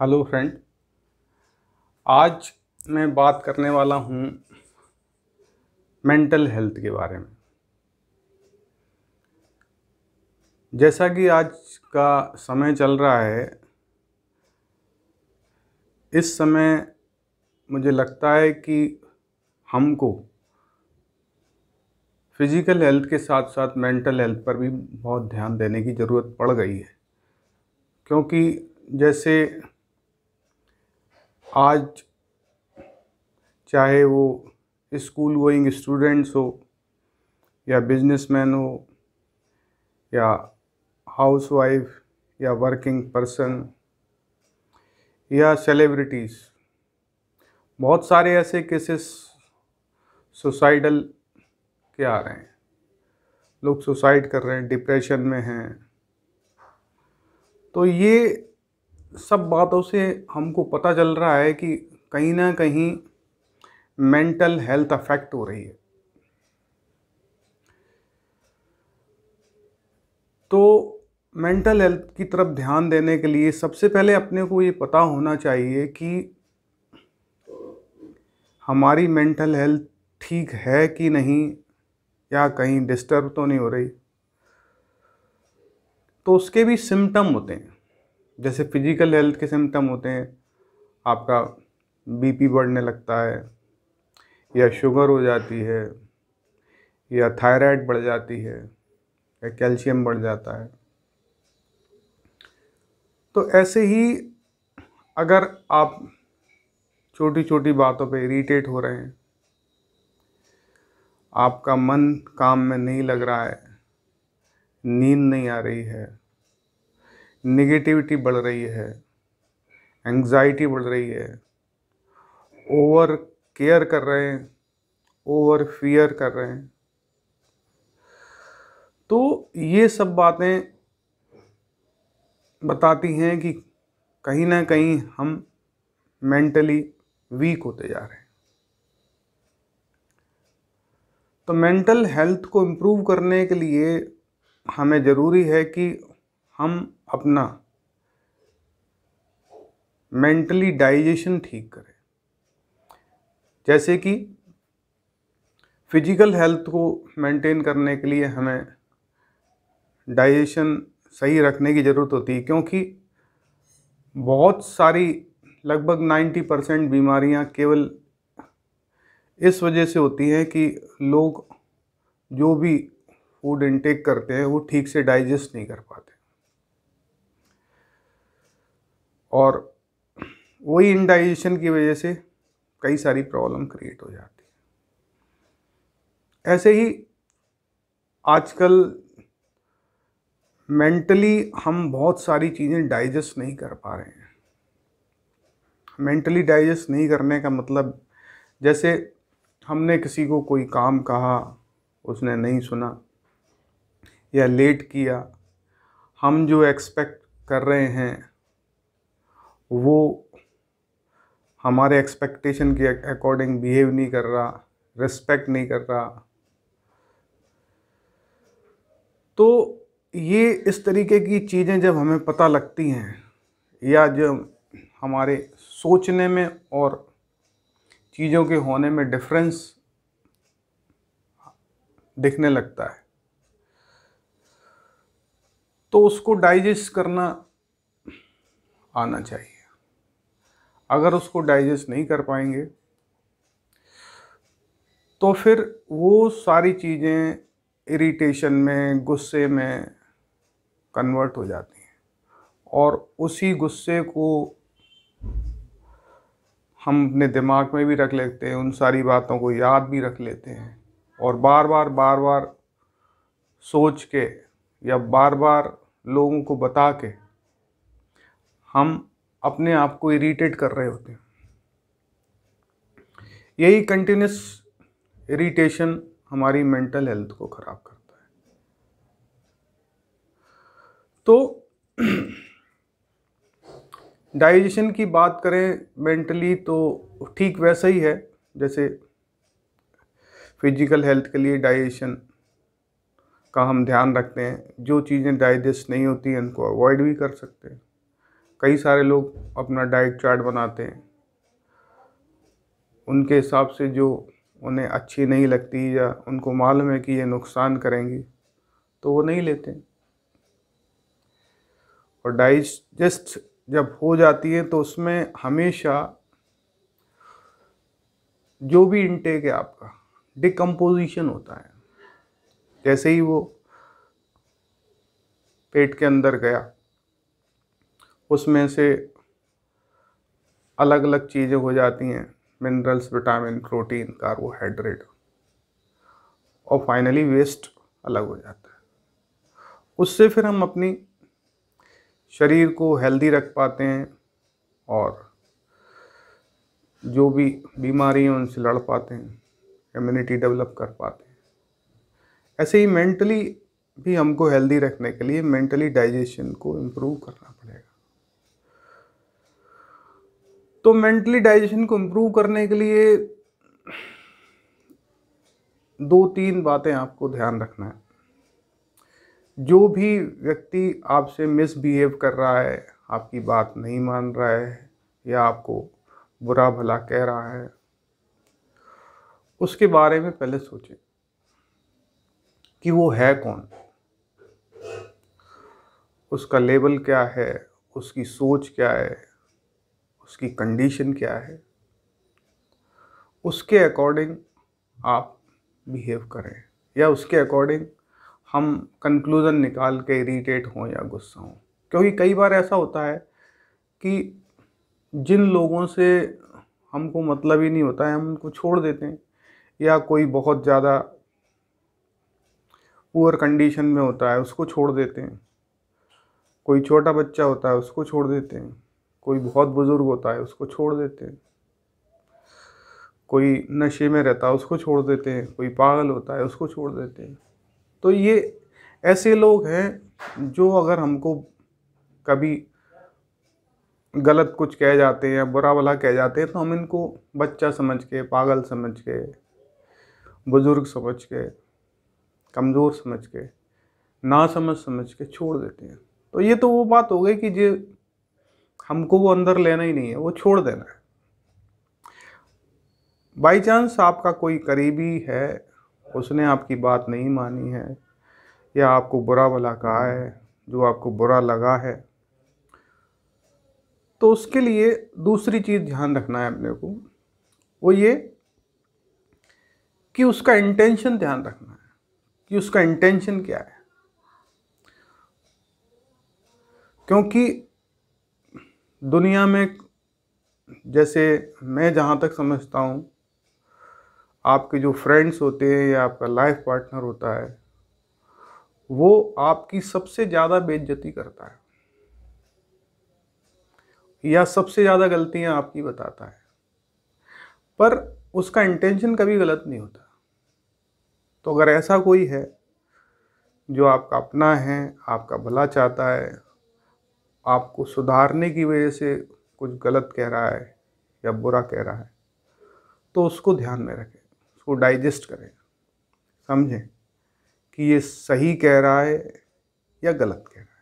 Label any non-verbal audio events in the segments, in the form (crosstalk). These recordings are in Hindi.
हेलो फ्रेंड आज मैं बात करने वाला हूँ मेंटल हेल्थ के बारे में जैसा कि आज का समय चल रहा है इस समय मुझे लगता है कि हमको फिज़िकल हेल्थ के साथ साथ मेंटल हेल्थ पर भी बहुत ध्यान देने की ज़रूरत पड़ गई है क्योंकि जैसे आज चाहे वो स्कूल गोइंग स्टूडेंट्स हो या बिजनेसमैन हो या हाउसवाइफ या वर्किंग पर्सन या सेलिब्रिटीज़ बहुत सारे ऐसे केसेस सुसाइडल के आ रहे हैं लोग सुसाइड कर रहे हैं डिप्रेशन में हैं तो ये सब बातों से हमको पता चल रहा है कि कहीं ना कहीं मेंटल हेल्थ अफेक्ट हो रही है तो मेंटल हेल्थ की तरफ ध्यान देने के लिए सबसे पहले अपने को ये पता होना चाहिए कि हमारी मेंटल हेल्थ ठीक है कि नहीं या कहीं डिस्टर्ब तो नहीं हो रही तो उसके भी सिम्टम होते हैं जैसे फिजिकल हेल्थ के सिम्टम होते हैं आपका बीपी बढ़ने लगता है या शुगर हो जाती है या थायराइड बढ़ जाती है या कैल्शियम बढ़ जाता है तो ऐसे ही अगर आप छोटी छोटी बातों पे इरीटेट हो रहे हैं आपका मन काम में नहीं लग रहा है नींद नहीं आ रही है निगेटिविटी बढ़ रही है एंग्जाइटी बढ़ रही है ओवर केयर कर रहे हैं ओवर फियर कर रहे हैं तो ये सब बातें बताती हैं कि कहीं ना कहीं हम मेंटली वीक होते जा रहे हैं तो मेंटल हेल्थ को इम्प्रूव करने के लिए हमें ज़रूरी है कि हम अपना मेंटली डाइजेशन ठीक करें जैसे कि फिजिकल हेल्थ को मेंटेन करने के लिए हमें डाइजेशन सही रखने की ज़रूरत होती है क्योंकि बहुत सारी लगभग 90 परसेंट बीमारियाँ केवल इस वजह से होती हैं कि लोग जो भी फूड इनटेक करते हैं वो ठीक से डाइजेस्ट नहीं कर पाते और वही इंडाइजेशन की वजह से कई सारी प्रॉब्लम क्रिएट हो जाती है ऐसे ही आजकल मेंटली हम बहुत सारी चीज़ें डाइजेस्ट नहीं कर पा रहे हैं मेंटली डाइजेस्ट नहीं करने का मतलब जैसे हमने किसी को कोई काम कहा उसने नहीं सुना या लेट किया हम जो एक्सपेक्ट कर रहे हैं वो हमारे एक्सपेक्टेशन के अकॉर्डिंग बिहेव नहीं कर रहा रिस्पेक्ट नहीं कर रहा तो ये इस तरीके की चीज़ें जब हमें पता लगती हैं या जब हमारे सोचने में और चीज़ों के होने में डिफरेंस दिखने लगता है तो उसको डाइजेस्ट करना आना चाहिए अगर उसको डाइजेस्ट नहीं कर पाएंगे तो फिर वो सारी चीज़ें इरिटेशन में गुस्से में कन्वर्ट हो जाती हैं और उसी गुस्से को हम अपने दिमाग में भी रख लेते हैं उन सारी बातों को याद भी रख लेते हैं और बार बार बार बार सोच के या बार बार लोगों को बता के हम अपने आप को इरीटेट कर रहे होते हैं यही कंटिन्यूस इरीटेशन हमारी मेंटल हेल्थ को ख़राब करता है तो डाइजेशन (clears throat) की बात करें मेंटली तो ठीक वैसा ही है जैसे फिजिकल हेल्थ के लिए डाइजेशन का हम ध्यान रखते हैं जो चीज़ें डाइजेस्ट नहीं होती हैं उनको अवॉइड भी कर सकते हैं कई सारे लोग अपना डाइट चार्ट बनाते हैं उनके हिसाब से जो उन्हें अच्छी नहीं लगती या उनको मालूम है कि ये नुकसान करेंगी तो वो नहीं लेते और डाइजेस्ट जब हो जाती है तो उसमें हमेशा जो भी इनटेक है आपका डिकम्पोजिशन होता है जैसे ही वो पेट के अंदर गया उसमें से अलग अलग चीज़ें हो जाती हैं मिनरल्स विटामिन प्रोटीन कार्बोहाइड्रेट और फाइनली वेस्ट अलग हो जाता है उससे फिर हम अपनी शरीर को हेल्दी रख पाते हैं और जो भी बीमारी हैं उनसे लड़ पाते हैं इम्यूनिटी डेवलप कर पाते हैं ऐसे ही मेंटली भी हमको हेल्दी रखने के लिए मेंटली डाइजेशन को इम्प्रूव करना पड़ेगा तो मेंटली डाइजेशन को इम्प्रूव करने के लिए दो तीन बातें आपको ध्यान रखना है जो भी व्यक्ति आपसे मिसबिहेव कर रहा है आपकी बात नहीं मान रहा है या आपको बुरा भला कह रहा है उसके बारे में पहले सोचें कि वो है कौन उसका लेवल क्या है उसकी सोच क्या है उसकी कंडीशन क्या है उसके अकॉर्डिंग आप बिहेव करें या उसके अकॉर्डिंग हम कंक्लूज़न निकाल के इरीटेट हों या गुस्सा हों क्योंकि कई बार ऐसा होता है कि जिन लोगों से हमको मतलब ही नहीं होता है हम उनको छोड़ देते हैं या कोई बहुत ज़्यादा पुअर कंडीशन में होता है उसको छोड़ देते हैं कोई छोटा बच्चा होता है उसको छोड़ देते हैं कोई बहुत बुज़ुर्ग होता है उसको छोड़ देते हैं कोई नशे में रहता है उसको छोड़ देते हैं कोई पागल होता है उसको छोड़ देते हैं तो ये ऐसे लोग हैं जो अगर हमको कभी गलत कुछ कह जाते हैं या बुरा भला कह जाते हैं तो हम इनको बच्चा समझ के पागल समझ के बुज़ुर्ग समझ के कमज़ोर समझ के ना समझ समझ के छोड़ देते हैं तो ये तो वो बात हो गई कि जो हमको वो अंदर लेना ही नहीं है वो छोड़ देना है बाई चांस आपका कोई करीबी है उसने आपकी बात नहीं मानी है या आपको बुरा भला कहा है जो आपको बुरा लगा है तो उसके लिए दूसरी चीज़ ध्यान रखना है अपने को वो ये कि उसका इंटेंशन ध्यान रखना है कि उसका इंटेंशन क्या है क्योंकि दुनिया में जैसे मैं जहाँ तक समझता हूँ आपके जो फ्रेंड्स होते हैं या आपका लाइफ पार्टनर होता है वो आपकी सबसे ज़्यादा बेज्जती करता है या सबसे ज़्यादा गलतियाँ आपकी बताता है पर उसका इंटेंशन कभी गलत नहीं होता तो अगर ऐसा कोई है जो आपका अपना है आपका भला चाहता है आपको सुधारने की वजह से कुछ गलत कह रहा है या बुरा कह रहा है तो उसको ध्यान में रखें उसको डाइजेस्ट करें समझें कि ये सही कह रहा है या गलत कह रहा है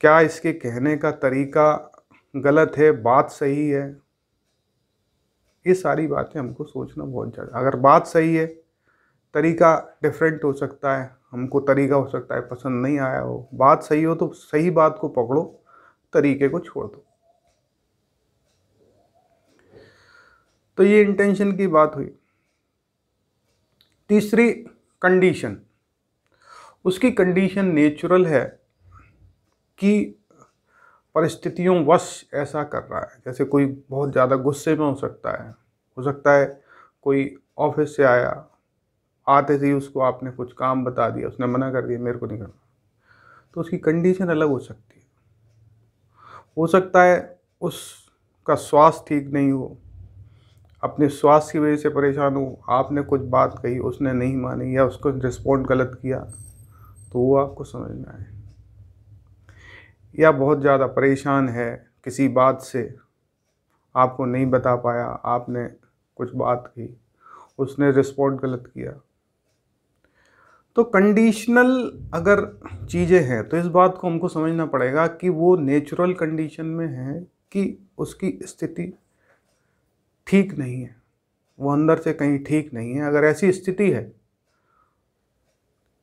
क्या इसके कहने का तरीका गलत है बात सही है ये सारी बातें हमको सोचना बहुत ज़्यादा अगर बात सही है तरीका डिफरेंट हो सकता है हमको तरीका हो सकता है पसंद नहीं आया हो बात सही हो तो सही बात को पकड़ो तरीके को छोड़ दो तो ये इंटेंशन की बात हुई तीसरी कंडीशन उसकी कंडीशन नेचुरल है कि परिस्थितियों वश ऐसा कर रहा है जैसे कोई बहुत ज़्यादा गुस्से में हो सकता है हो सकता है कोई ऑफिस से आया आते ही उसको आपने कुछ काम बता दिया उसने मना कर दिया मेरे को नहीं करना तो उसकी कंडीशन अलग हो सकती है हो सकता है उसका स्वास्थ्य ठीक नहीं हो अपने स्वास्थ्य की वजह से परेशान हो आपने कुछ बात कही उसने नहीं मानी या उसको रिस्पॉन्ड गलत किया तो वो आपको समझ में आए या बहुत ज़्यादा परेशान है किसी बात से आपको नहीं बता पाया आपने कुछ बात की उसने रिस्पॉन्ड गलत किया तो कंडीशनल अगर चीज़ें हैं तो इस बात को हमको समझना पड़ेगा कि वो नेचुरल कंडीशन में है कि उसकी स्थिति ठीक नहीं है वो अंदर से कहीं ठीक नहीं है अगर ऐसी स्थिति है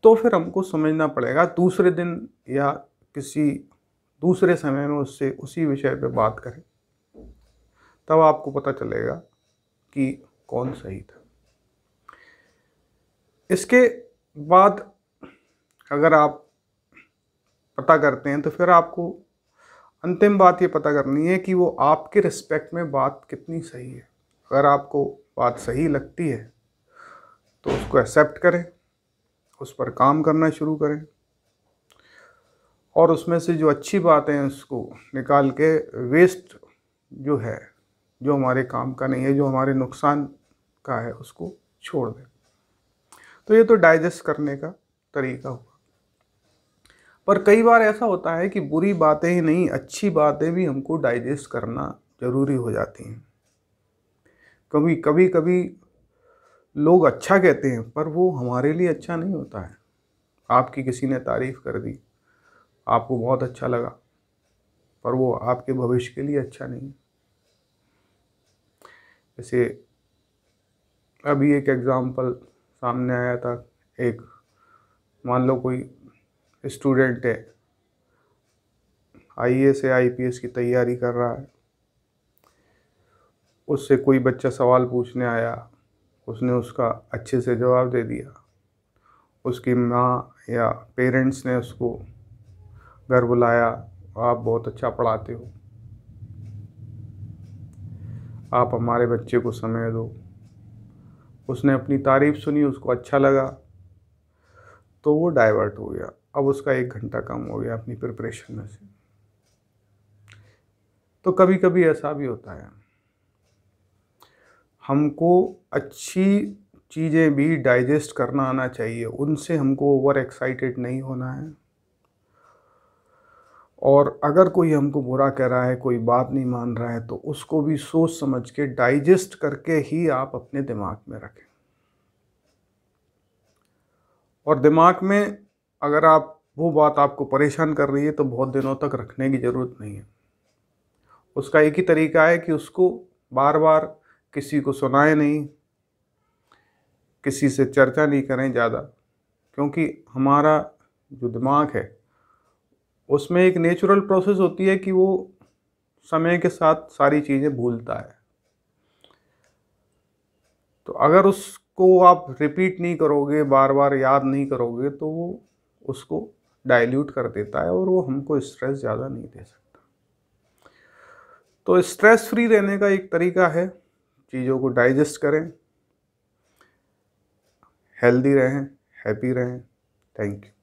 तो फिर हमको समझना पड़ेगा दूसरे दिन या किसी दूसरे समय में उससे उसी विषय पे बात करें तब आपको पता चलेगा कि कौन सही था इसके बाद अगर आप पता करते हैं तो फिर आपको अंतिम बात ये पता करनी है कि वो आपके रिस्पेक्ट में बात कितनी सही है अगर आपको बात सही लगती है तो उसको एक्सेप्ट करें उस पर काम करना शुरू करें और उसमें से जो अच्छी बातें हैं उसको निकाल के वेस्ट जो है जो हमारे काम का नहीं है जो हमारे नुकसान का है उसको छोड़ दें तो ये तो डाइजेस्ट करने का तरीका हुआ पर कई बार ऐसा होता है कि बुरी बातें ही नहीं अच्छी बातें भी हमको डाइजेस्ट करना ज़रूरी हो जाती हैं कभी कभी कभी लोग अच्छा कहते हैं पर वो हमारे लिए अच्छा नहीं होता है आपकी किसी ने तारीफ़ कर दी आपको बहुत अच्छा लगा पर वो आपके भविष्य के लिए अच्छा नहीं है जैसे अभी एक एग्ज़ाम्पल सामने आया था एक मान लो कोई स्टूडेंट है आई एस या आई पी एस की तैयारी कर रहा है उससे कोई बच्चा सवाल पूछने आया उसने उसका अच्छे से जवाब दे दिया उसकी माँ या पेरेंट्स ने उसको घर बुलाया आप बहुत अच्छा पढ़ाते हो आप हमारे बच्चे को समय दो उसने अपनी तारीफ़ सुनी उसको अच्छा लगा तो वो डाइवर्ट हो गया अब उसका एक घंटा कम हो गया अपनी प्रिपरेशन में से तो कभी कभी ऐसा भी होता है हमको अच्छी चीज़ें भी डाइजेस्ट करना आना चाहिए उनसे हमको ओवर एक्साइटेड नहीं होना है और अगर कोई हमको बुरा कह रहा है कोई बात नहीं मान रहा है तो उसको भी सोच समझ के डाइजेस्ट करके ही आप अपने दिमाग में रखें और दिमाग में अगर आप वो बात आपको परेशान कर रही है तो बहुत दिनों तक रखने की ज़रूरत नहीं है उसका एक ही तरीका है कि उसको बार बार किसी को सुनाए नहीं किसी से चर्चा नहीं करें ज़्यादा क्योंकि हमारा जो दिमाग है उसमें एक नेचुरल प्रोसेस होती है कि वो समय के साथ सारी चीज़ें भूलता है तो अगर उसको आप रिपीट नहीं करोगे बार बार याद नहीं करोगे तो वो उसको डाइल्यूट कर देता है और वो हमको स्ट्रेस ज़्यादा नहीं दे सकता तो स्ट्रेस फ्री रहने का एक तरीका है चीज़ों को डाइजेस्ट करें हेल्दी रहें हैप्पी रहें थैंक यू